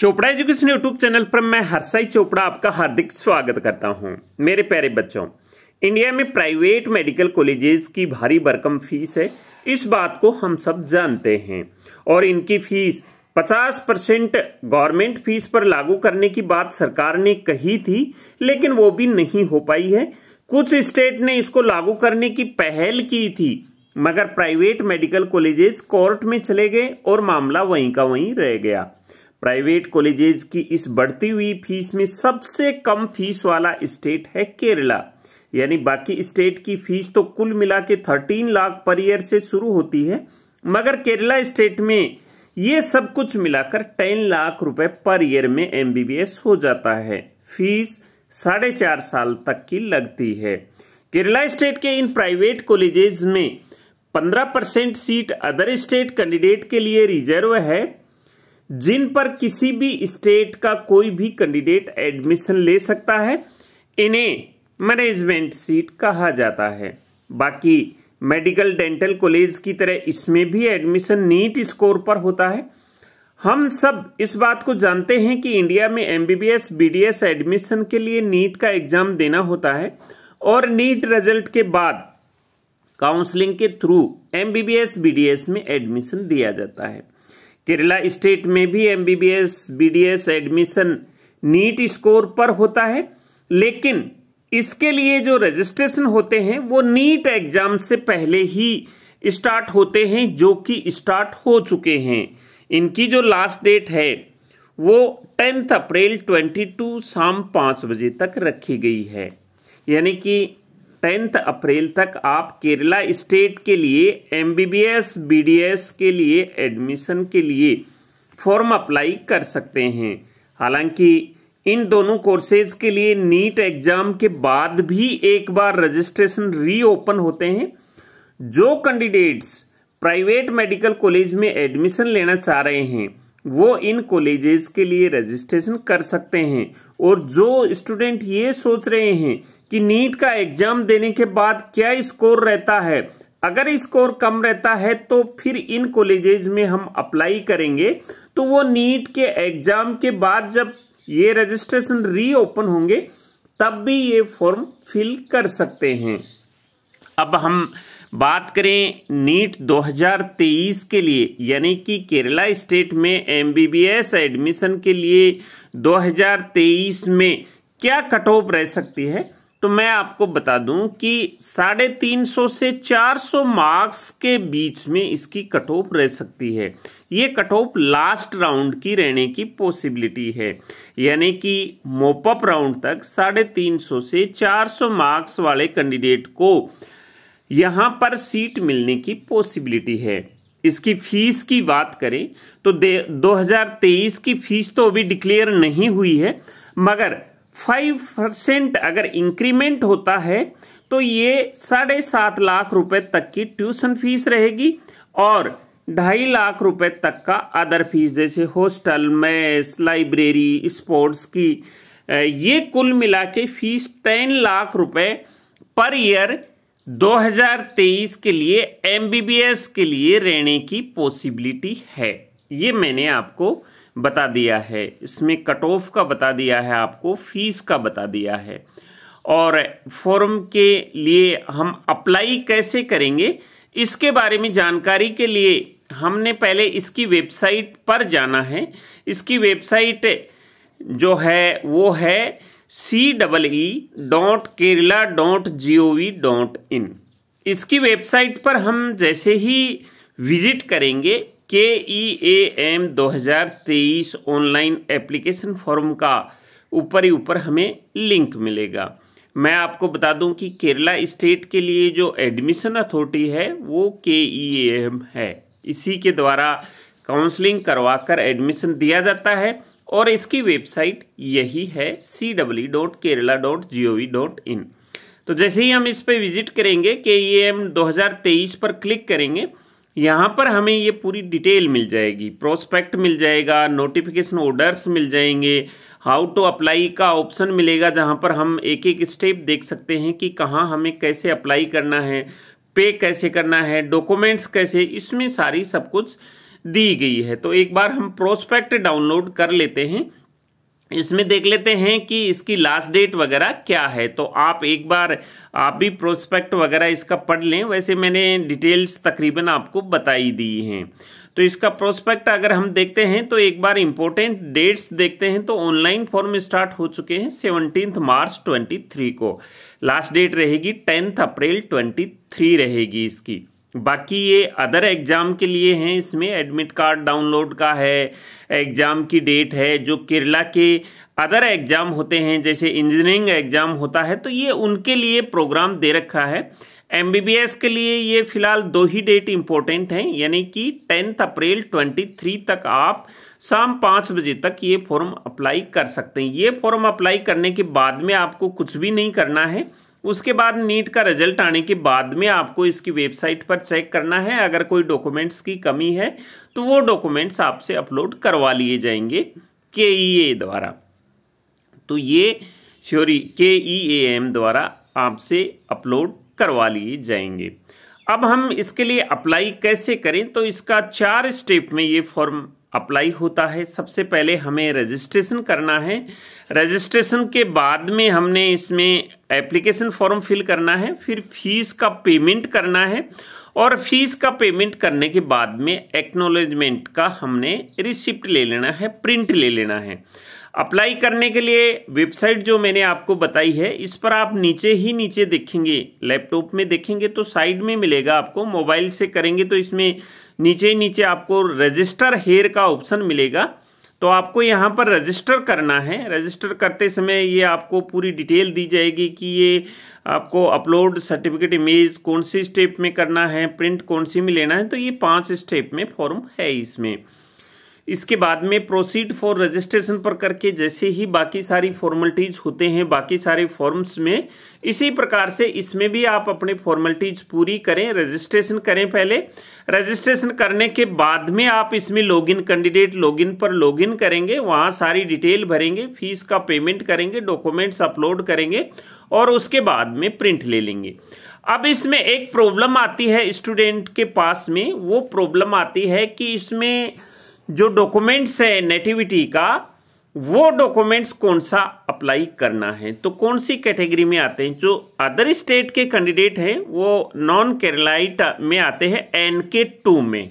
Chopra education YouTube channel पर मैं हरसाई चोपड़ा आपका हार्दिक स्वागत करता हूं मेरे प्यारे बच्चों इंडिया में प्राइवेट मेडिकल कॉलेजेस की भारी भरकम फीस है इस बात को हम सब जानते हैं और इनकी फीस 50 परसेंट गवर्नमेंट फीस पर लागू करने की बात सरकार ने कही थी लेकिन वो भी नहीं हो पाई है कुछ स्टेट ने इसको लागू करने की पहल की थी मगर प्राइवेट मेडिकल कॉलेजेस कोर्ट में चले गए और मामला वहीं का वहीं रह गया प्राइवेट कॉलेजेज की इस बढ़ती हुई फीस में सबसे कम फीस वाला स्टेट है केरला यानी बाकी स्टेट की फीस तो कुल मिला के थर्टीन लाख पर ईयर से शुरू होती है मगर केरला स्टेट में ये सब कुछ मिलाकर टेन लाख रुपए पर ईयर में एमबीबीएस हो जाता है फीस साढ़े चार साल तक की लगती है केरला स्टेट के इन प्राइवेट कॉलेजेज में पंद्रह percent seat other state candidate के लिए रिजर्व है जिन पर किसी भी स्टेट का कोई भी कैंडिडेट एडमिशन ले सकता है इन्हें मैनेजमेंट सीट कहा जाता है बाकी मेडिकल डेंटल कॉलेज की तरह इसमें भी एडमिशन नीट स्कोर पर होता है हम सब इस बात को जानते हैं कि इंडिया में एमबीबीएस बीडीएस एडमिशन के लिए नीट का एग्जाम देना होता है और नीट रिजल्ट के बाद काउंसलिंग के थ्रू एमबीबीएस बीडीएस में एडमिशन दिया जाता है केरला स्टेट में भी MBBS BDS admission NEET score पर होता है लेकिन इसके लिए जो रजिस्ट्रेशन होते हैं वो नीट एग्जाम से पहले ही स्टार्ट होते हैं जो कि स्टार्ट हो चुके हैं इनकी जो लास्ट डेट है वो टेंथ अप्रैल 22 शाम पांच बजे तक रखी गई है यानी कि टेंथ अप्रैल तक आप केरला स्टेट के लिए एम बी के लिए एडमिशन के लिए फॉर्म अप्लाई कर सकते हैं हालांकि इन दोनों कोर्सेज के लिए नीट एग्जाम के बाद भी एक बार रजिस्ट्रेशन रीओपन होते हैं जो कैंडिडेट्स प्राइवेट मेडिकल कॉलेज में एडमिशन लेना चाह रहे हैं वो इन कॉलेजेस के लिए रजिस्ट्रेशन कर सकते हैं और जो स्टूडेंट ये सोच रहे हैं कि नीट का एग्जाम देने के बाद क्या स्कोर रहता है अगर स्कोर कम रहता है तो फिर इन कॉलेजेज में हम अप्लाई करेंगे तो वो नीट के एग्जाम के बाद जब ये रजिस्ट्रेशन रीओपन होंगे तब भी ये फॉर्म फिल कर सकते हैं अब हम बात करें नीट 2023 के लिए यानी कि केरला स्टेट में एमबीबीएस एडमिशन के लिए 2023 में क्या कट ऑफ रह सकती है तो मैं आपको बता दूं कि साढ़े तीन सौ से चार सौ मार्क्स के बीच में इसकी कट ऑफ रह सकती है ये कट ऑफ लास्ट राउंड की रहने की पॉसिबिलिटी है यानी कि मोपअप राउंड तक साढ़े तीन सौ से चार सौ मार्क्स वाले कैंडिडेट को यहाँ पर सीट मिलने की पॉसिबिलिटी है इसकी फीस की बात करें तो हजार 2023 की फीस तो अभी डिक्लेयर नहीं हुई है मगर फाइव परसेंट अगर इंक्रीमेंट होता है तो ये साढ़े सात लाख रुपए तक की ट्यूशन फीस रहेगी और ढाई लाख रुपए तक का अदर फीस जैसे हॉस्टल मैस लाइब्रेरी स्पोर्ट्स की ये कुल मिला के फीस टेन लाख रुपए पर ईयर 2023 के लिए एमबीबीएस के लिए रहने की पॉसिबिलिटी है ये मैंने आपको बता दिया है इसमें कट ऑफ का बता दिया है आपको फीस का बता दिया है और फॉर्म के लिए हम अप्लाई कैसे करेंगे इसके बारे में जानकारी के लिए हमने पहले इसकी वेबसाइट पर जाना है इसकी वेबसाइट जो है वो है C double E dot Kerala dot G O V dot in इसकी वेबसाइट पर हम जैसे ही विजिट करेंगे के ई ए एम दो हज़ार तेईस ऑनलाइन एप्लीकेशन फॉर्म का ऊपर ही ऊपर हमें लिंक मिलेगा मैं आपको बता दूं कि केरला स्टेट के लिए जो एडमिशन अथॉरिटी है वो के ई ए एम है इसी के द्वारा काउंसलिंग करवाकर एडमिशन दिया जाता है और इसकी वेबसाइट यही है C W dot Kerala dot G O V dot in तो जैसे ही हम इस पर विजिट करेंगे के ई एम दो हज़ार तेईस पर क्लिक करेंगे यहाँ पर हमें ये पूरी डिटेल मिल जाएगी प्रोस्पेक्ट मिल जाएगा नोटिफिकेशन ऑर्डर्स मिल जाएंगे हाउ टू अप्लाई का ऑप्शन मिलेगा जहाँ पर हम एक एक स्टेप देख सकते हैं कि कहाँ हमें कैसे अप्लाई करना है पे कैसे करना है डॉक्यूमेंट्स कैसे इसमें सारी सब कुछ दी गई है तो एक बार हम प्रोस्पेक्ट डाउनलोड कर लेते हैं इसमें देख लेते हैं कि इसकी लास्ट डेट वगैरह क्या है तो आप एक बार आप भी प्रोस्पेक्ट वगैरह इसका पढ़ लें वैसे मैंने डिटेल्स तकरीबन आपको बताई दी हैं तो इसका प्रोस्पेक्ट अगर हम देखते हैं तो एक बार इम्पोर्टेंट डेट्स देखते हैं तो ऑनलाइन फॉर्म स्टार्ट हो चुके हैं सेवनटीन मार्च ट्वेंटी थ्री को लास्ट डेट रहेगी टेंथ अप्रैल ट्वेंटी थ्री रहेगी इसकी बाकी ये अदर एग्ज़ाम के लिए हैं इसमें एडमिट कार्ड डाउनलोड का है एग्ज़ाम की डेट है जो केरला के अदर एग्ज़ाम होते हैं जैसे इंजीनियरिंग एग्ज़ाम होता है तो ये उनके लिए प्रोग्राम दे रखा है एम के लिए ये फ़िलहाल दो ही डेट इम्पोर्टेंट हैं यानी कि टेंथ अप्रैल ट्वेंटी थ्री तक आप शाम पाँच बजे तक ये फॉर्म अप्लाई कर सकते हैं ये फॉर्म अप्लाई करने के बाद में आपको कुछ भी नहीं करना है उसके बाद नीट का रिजल्ट आने के बाद में आपको इसकी वेबसाइट पर चेक करना है अगर कोई डॉक्यूमेंट्स की कमी है तो वो डॉक्यूमेंट्स आपसे अपलोड करवा लिए जाएंगे के ई ए द्वारा तो ये श्योरी के ई ए एम द्वारा आपसे अपलोड करवा लिए जाएंगे अब हम इसके लिए अप्लाई कैसे करें तो इसका चार स्टेप में ये फॉर्म अप्लाई होता है सबसे पहले हमें रजिस्ट्रेशन करना है रजिस्ट्रेशन के बाद में हमने इसमें एप्लीकेशन फॉर्म फिल करना है फिर फीस का पेमेंट करना है और फीस का पेमेंट करने के बाद में एक्नोलेजमेंट का हमने रिसिप्ट ले लेना है प्रिंट ले लेना है अप्लाई करने के लिए वेबसाइट जो मैंने आपको बताई है इस पर आप नीचे ही नीचे देखेंगे लैपटॉप में देखेंगे तो साइड में मिलेगा आपको मोबाइल से करेंगे तो इसमें नीचे नीचे आपको रजिस्टर हेयर का ऑप्शन मिलेगा तो आपको यहाँ पर रजिस्टर करना है रजिस्टर करते समय ये आपको पूरी डिटेल दी जाएगी कि ये आपको अपलोड सर्टिफिकेट इमेज कौन सी स्टेप में करना है प्रिंट कौन सी में लेना है तो ये पांच स्टेप में फॉर्म है इसमें इसके बाद में प्रोसीड फॉर रजिस्ट्रेशन पर करके जैसे ही बाकी सारी फॉर्मेलिटीज होते हैं बाकी सारे फॉर्म्स में इसी प्रकार से इसमें भी आप अपने फॉर्मेलिटीज पूरी करें रजिस्ट्रेशन करें पहले रजिस्ट्रेशन करने के बाद में आप इसमें लॉगिन कैंडिडेट लॉगिन पर लॉगिन करेंगे वहाँ सारी डिटेल भरेंगे फीस का पेमेंट करेंगे डॉक्यूमेंट्स अपलोड करेंगे और उसके बाद में प्रिंट ले लेंगे अब इसमें एक प्रॉब्लम आती है स्टूडेंट के पास में वो प्रॉब्लम आती है कि इसमें जो डॉक्यूमेंट्स है नेटिविटी का वो डॉक्यूमेंट्स कौन सा अप्लाई करना है तो कौन सी कैटेगरी में आते हैं जो अदर स्टेट के कैंडिडेट हैं वो नॉन केरलाइट में आते हैं एन के टू में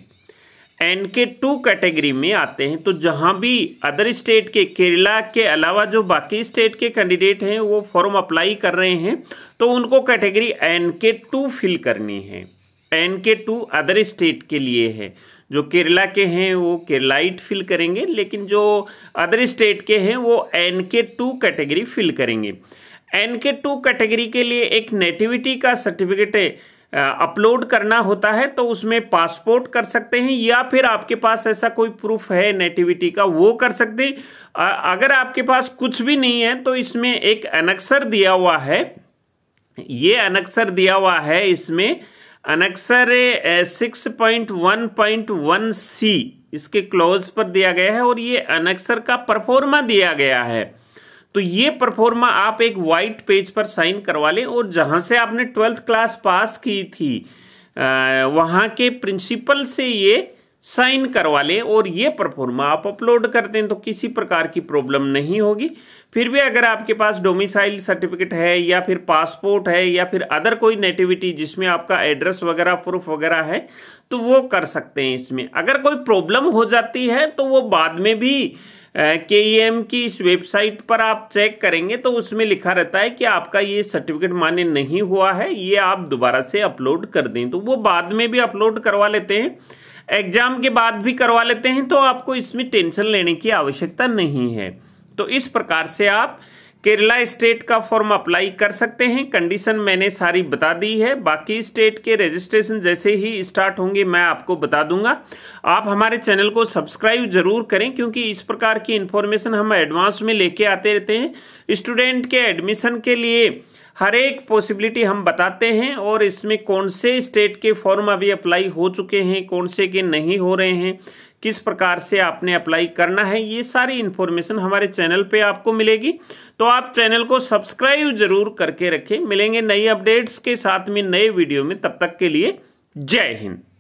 एन के टू कैटेगरी में आते हैं तो जहां भी अदर स्टेट के केरला के अलावा जो बाकी स्टेट के कैंडिडेट हैं वो फॉर्म अप्लाई कर रहे हैं तो उनको category N K two fill करनी है N K to other state के लिए है जो केरला के हैं वो केरलाइट फिल करेंगे लेकिन जो अदर स्टेट के हैं वो N K two category fill करेंगे एन के टू कैटेगरी के लिए एक नेटिविटी का सर्टिफिकेट अपलोड करना होता है तो उसमें पासपोर्ट कर सकते हैं या फिर आपके पास ऐसा कोई प्रूफ है नेटिविटी का वो कर सकते हैं अगर आपके पास कुछ भी नहीं है तो इसमें एक अनक्सर दिया हुआ है ये अनक्सर दिया हुआ है इसमें annexure six point one point one C इसके क्लोज पर दिया गया है और ये अनक्सर का परफॉर्मा दिया गया है तो ये परफॉर्मा आप एक वाइट पेज पर साइन करवा लें और जहाँ से आपने ट्वेल्थ क्लास पास की थी वहाँ के प्रिंसिपल से ये साइन करवा लें और ये परफॉर्मा आप अपलोड कर दें तो किसी प्रकार की प्रॉब्लम नहीं होगी फिर भी अगर आपके पास डोमिसाइल सर्टिफिकेट है या फिर पासपोर्ट है या फिर अदर कोई नेटिविटी जिसमें आपका एड्रेस वगैरह प्रूफ वगैरह है तो वो कर सकते हैं इसमें अगर कोई प्रॉब्लम हो जाती है तो वो बाद में भी के एम की इस वेबसाइट पर आप चेक करेंगे तो उसमें लिखा रहता है कि आपका ये सर्टिफिकेट मान्य नहीं हुआ है ये आप दोबारा से अपलोड कर दें तो वो बाद में भी अपलोड करवा लेते हैं एग्जाम के बाद भी करवा लेते हैं तो आपको इसमें टेंशन लेने की आवश्यकता नहीं है तो इस प्रकार से आप केरला स्टेट का फॉर्म अप्लाई कर सकते हैं कंडीशन मैंने सारी बता दी है बाकी स्टेट के रजिस्ट्रेशन जैसे ही स्टार्ट होंगे मैं आपको बता दूंगा आप हमारे चैनल को सब्सक्राइब जरूर करें क्योंकि इस प्रकार की इन्फॉर्मेशन हम एडवांस में लेके आते रहते हैं स्टूडेंट के एडमिशन के लिए हर एक पॉसिबिलिटी हम बताते हैं और इसमें कौन से स्टेट के फॉर्म अभी अप्लाई हो चुके हैं कौन से के नहीं हो रहे हैं किस प्रकार से आपने अप्लाई करना है ये सारी इन्फॉर्मेशन हमारे चैनल पे आपको मिलेगी तो आप चैनल को सब्सक्राइब जरूर करके रखें मिलेंगे नई अपडेट्स के साथ में नए वीडियो में तब तक के लिए जय हिंद